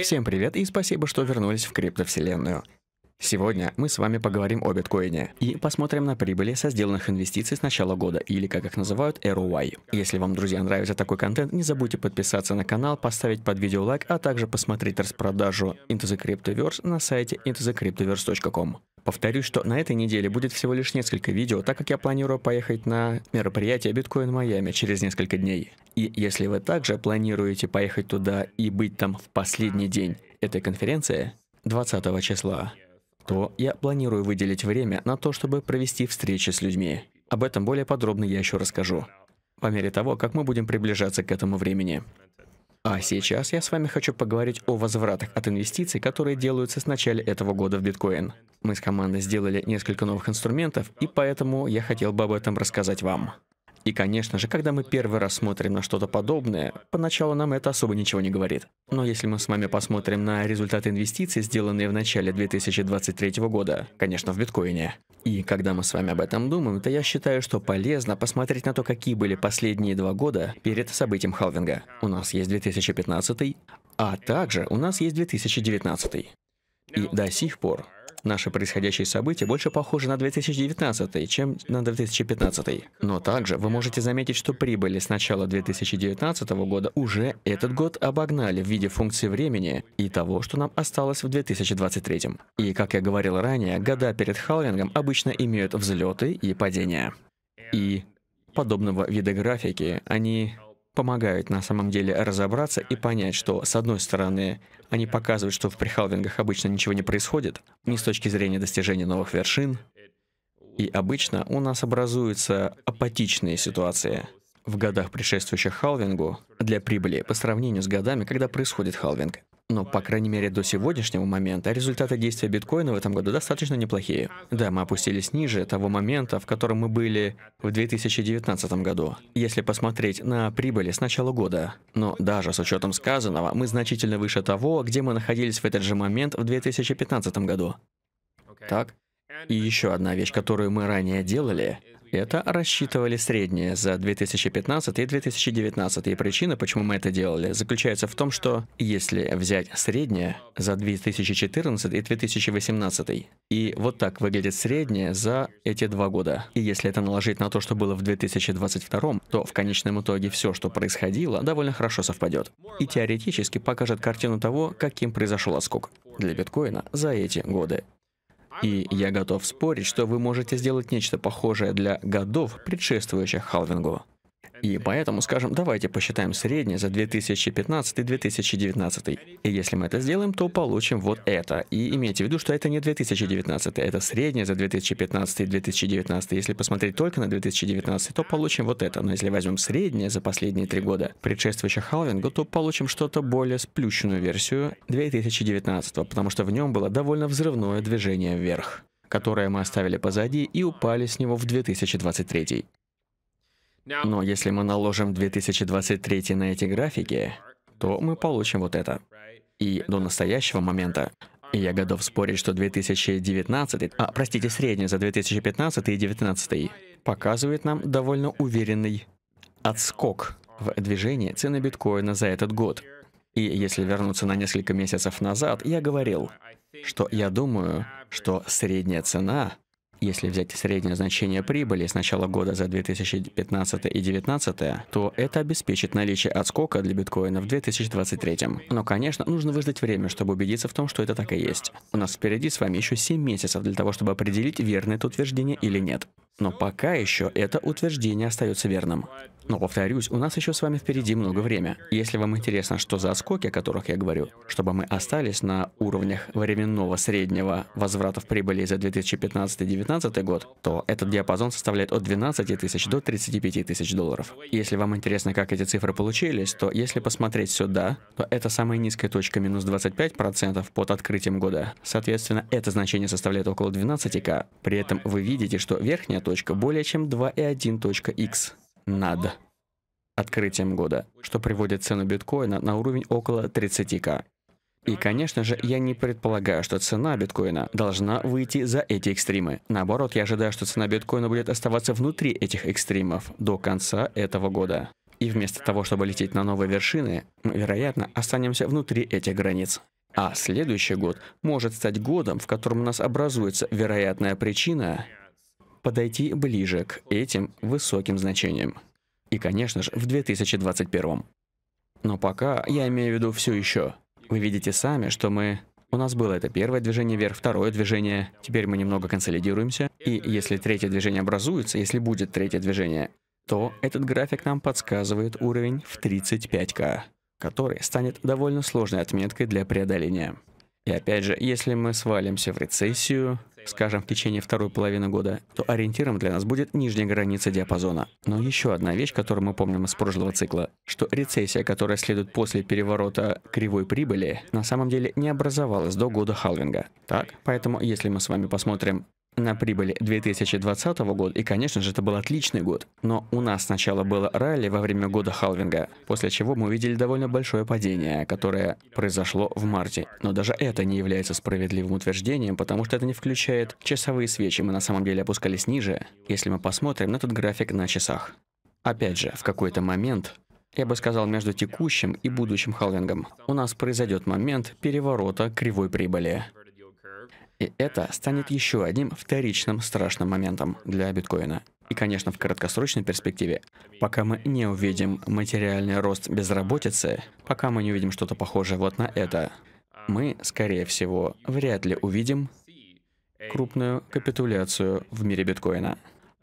Всем привет и спасибо, что вернулись в криптовселенную. Сегодня мы с вами поговорим о биткоине и посмотрим на прибыли со сделанных инвестиций с начала года, или как их называют, ROI. Если вам, друзья, нравится такой контент, не забудьте подписаться на канал, поставить под видео лайк, а также посмотреть распродажу Into the Cryptoverse на сайте intothecryptoverse.com. Повторюсь, что на этой неделе будет всего лишь несколько видео, так как я планирую поехать на мероприятие Bitcoin Майами через несколько дней. И если вы также планируете поехать туда и быть там в последний день этой конференции, 20 числа, то я планирую выделить время на то, чтобы провести встречи с людьми. Об этом более подробно я еще расскажу по мере того, как мы будем приближаться к этому времени. А сейчас я с вами хочу поговорить о возвратах от инвестиций, которые делаются с начала этого года в биткоин. Мы с командой сделали несколько новых инструментов, и поэтому я хотел бы об этом рассказать вам. И, конечно же, когда мы первый раз смотрим на что-то подобное, поначалу нам это особо ничего не говорит. Но если мы с вами посмотрим на результаты инвестиций, сделанные в начале 2023 года, конечно, в биткоине, и когда мы с вами об этом думаем, то я считаю, что полезно посмотреть на то, какие были последние два года перед событием халвинга. У нас есть 2015, а также у нас есть 2019. И до сих пор Наше происходящее событие больше похоже на 2019, чем на 2015. Но также вы можете заметить, что прибыли с начала 2019 года уже этот год обогнали в виде функции времени и того, что нам осталось в 2023. И, как я говорил ранее, года перед халвингом обычно имеют взлеты и падения. И подобного вида графики, они помогают на самом деле разобраться и понять, что, с одной стороны, они показывают, что в прихалвингах обычно ничего не происходит, не с точки зрения достижения новых вершин, и обычно у нас образуются апатичные ситуации в годах, предшествующих халвингу, для прибыли по сравнению с годами, когда происходит халвинг. Но по крайней мере, до сегодняшнего момента, результаты действия биткоина в этом году достаточно неплохие. Да, мы опустились ниже того момента, в котором мы были в 2019 году, если посмотреть на прибыли с начала года. Но даже с учетом сказанного, мы значительно выше того, где мы находились в этот же момент в 2015 году. Так? И еще одна вещь, которую мы ранее делали, это рассчитывали средние за 2015 и 2019. И причина, почему мы это делали, заключается в том, что если взять среднее за 2014 и 2018, и вот так выглядит среднее за эти два года. И если это наложить на то, что было в 2022, то в конечном итоге все, что происходило, довольно хорошо совпадет. И теоретически покажет картину того, каким произошел оскок для биткоина за эти годы. И я готов спорить, что вы можете сделать нечто похожее для годов, предшествующих халвингу. И поэтому, скажем, давайте посчитаем среднее за 2015-2019. И если мы это сделаем, то получим вот это. И имейте в виду, что это не 2019, это среднее за 2015-2019. Если посмотреть только на 2019, то получим вот это. Но если возьмем среднее за последние три года, предшествующих халвингу, то получим что-то более сплющенную версию 2019, потому что в нем было довольно взрывное движение вверх которое мы оставили позади и упали с него в 2023. Но если мы наложим 2023 на эти графики, то мы получим вот это. И до настоящего момента я готов спорить, что 2019, а простите, средний за 2015 и 2019 показывает нам довольно уверенный отскок в движении цены биткоина за этот год. И если вернуться на несколько месяцев назад, я говорил, что я думаю, что средняя цена если взять среднее значение прибыли с начала года за 2015 и 2019, то это обеспечит наличие отскока для биткоина в 2023. Но, конечно, нужно выждать время, чтобы убедиться в том, что это так и есть. У нас впереди с вами еще 7 месяцев для того, чтобы определить, верно это утверждение или нет. Но пока еще это утверждение остается верным. Но повторюсь, у нас еще с вами впереди много времени. Если вам интересно, что за отскоки, о которых я говорю, чтобы мы остались на уровнях временного среднего возврата в прибыли за 2015-2019 год, то этот диапазон составляет от 12 тысяч до 35 тысяч долларов. Если вам интересно, как эти цифры получились, то если посмотреть сюда, то это самая низкая точка минус 25% под открытием года. Соответственно, это значение составляет около 12к. При этом вы видите, что верхняя точка более чем 2,1.x над открытием года, что приводит цену биткоина на уровень около 30к. И, конечно же, я не предполагаю, что цена биткоина должна выйти за эти экстримы. Наоборот, я ожидаю, что цена биткоина будет оставаться внутри этих экстримов до конца этого года. И вместо того, чтобы лететь на новые вершины, мы, вероятно, останемся внутри этих границ. А следующий год может стать годом, в котором у нас образуется вероятная причина подойти ближе к этим высоким значениям. И, конечно же, в 2021. Но пока я имею в виду все еще. Вы видите сами, что мы... У нас было это первое движение вверх, второе движение, теперь мы немного консолидируемся, и если третье движение образуется, если будет третье движение, то этот график нам подсказывает уровень в 35к, который станет довольно сложной отметкой для преодоления. И опять же, если мы свалимся в рецессию, скажем, в течение второй половины года, то ориентиром для нас будет нижняя граница диапазона. Но еще одна вещь, которую мы помним из прошлого цикла, что рецессия, которая следует после переворота кривой прибыли, на самом деле не образовалась до года халвинга. Так, поэтому если мы с вами посмотрим на прибыли 2020 года, и, конечно же, это был отличный год. Но у нас сначала было ралли во время года халвинга, после чего мы увидели довольно большое падение, которое произошло в марте. Но даже это не является справедливым утверждением, потому что это не включает часовые свечи, мы на самом деле опускались ниже, если мы посмотрим на этот график на часах. Опять же, в какой-то момент я бы сказал, между текущим и будущим халвингом. У нас произойдет момент переворота кривой прибыли. И это станет еще одним вторичным страшным моментом для биткоина. И, конечно, в краткосрочной перспективе, пока мы не увидим материальный рост безработицы, пока мы не увидим что-то похожее вот на это, мы, скорее всего, вряд ли увидим крупную капитуляцию в мире биткоина.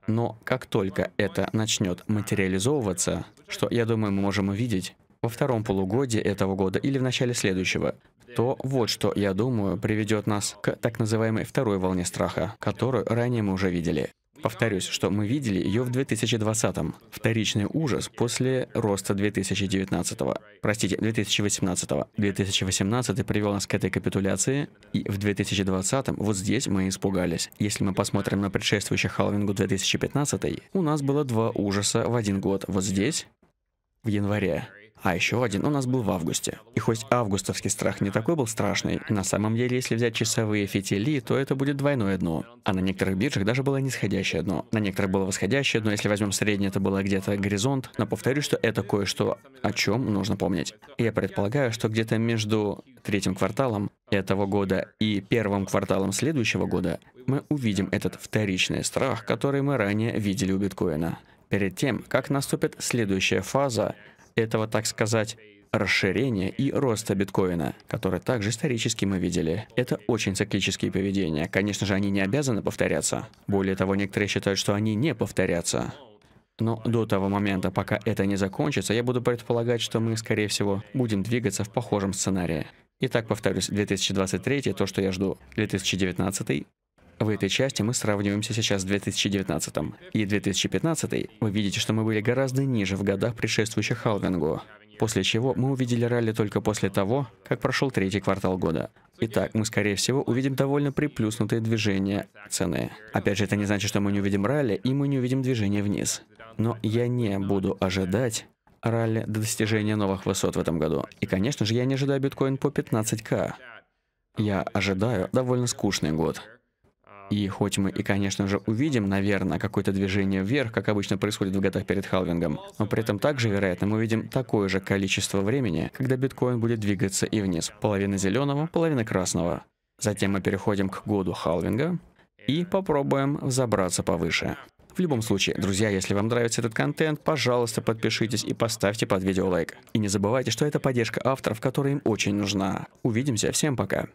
Но как только это начнет материализовываться, что, я думаю, мы можем увидеть во втором полугодии этого года или в начале следующего, то вот что, я думаю, приведет нас к так называемой второй волне страха, которую ранее мы уже видели. Повторюсь, что мы видели ее в 2020-м. Вторичный ужас после роста 2019-го. Простите, 2018-го. 2018 привел нас к этой капитуляции, и в 2020-м вот здесь мы испугались. Если мы посмотрим на предшествующий Халвингу 2015 й у нас было два ужаса в один год. Вот здесь, в январе, а еще один у нас был в августе. И хоть августовский страх не такой был страшный, на самом деле, если взять часовые фитили, то это будет двойное дно. А на некоторых биржах даже было нисходящее дно. На некоторых было восходящее дно, если возьмем среднее, это было где-то горизонт. Но повторюсь, что это кое-что, о чем нужно помнить. я предполагаю, что где-то между третьим кварталом этого года и первым кварталом следующего года мы увидим этот вторичный страх, который мы ранее видели у биткоина. Перед тем, как наступит следующая фаза, этого, так сказать, расширения и роста биткоина, который также исторически мы видели. Это очень циклические поведения. Конечно же, они не обязаны повторяться. Более того, некоторые считают, что они не повторятся. Но до того момента, пока это не закончится, я буду предполагать, что мы, скорее всего, будем двигаться в похожем сценарии. Итак, повторюсь, 2023 — то, что я жду. 2019 в этой части мы сравниваемся сейчас с 2019 и 2015. Вы видите, что мы были гораздо ниже в годах, предшествующих халвингу. После чего мы увидели ралли только после того, как прошел третий квартал года. Итак, мы, скорее всего, увидим довольно приплюснутые движения цены. Опять же, это не значит, что мы не увидим ралли, и мы не увидим движение вниз. Но я не буду ожидать ралли до достижения новых высот в этом году. И, конечно же, я не ожидаю биткоин по 15к. Я ожидаю довольно скучный год. И хоть мы и, конечно же, увидим, наверное, какое-то движение вверх, как обычно происходит в годах перед халвингом, но при этом также, вероятно, мы увидим такое же количество времени, когда биткоин будет двигаться и вниз. Половина зеленого, половина красного. Затем мы переходим к году халвинга и попробуем взобраться повыше. В любом случае, друзья, если вам нравится этот контент, пожалуйста, подпишитесь и поставьте под видео лайк. И не забывайте, что это поддержка авторов, которая им очень нужна. Увидимся, всем пока.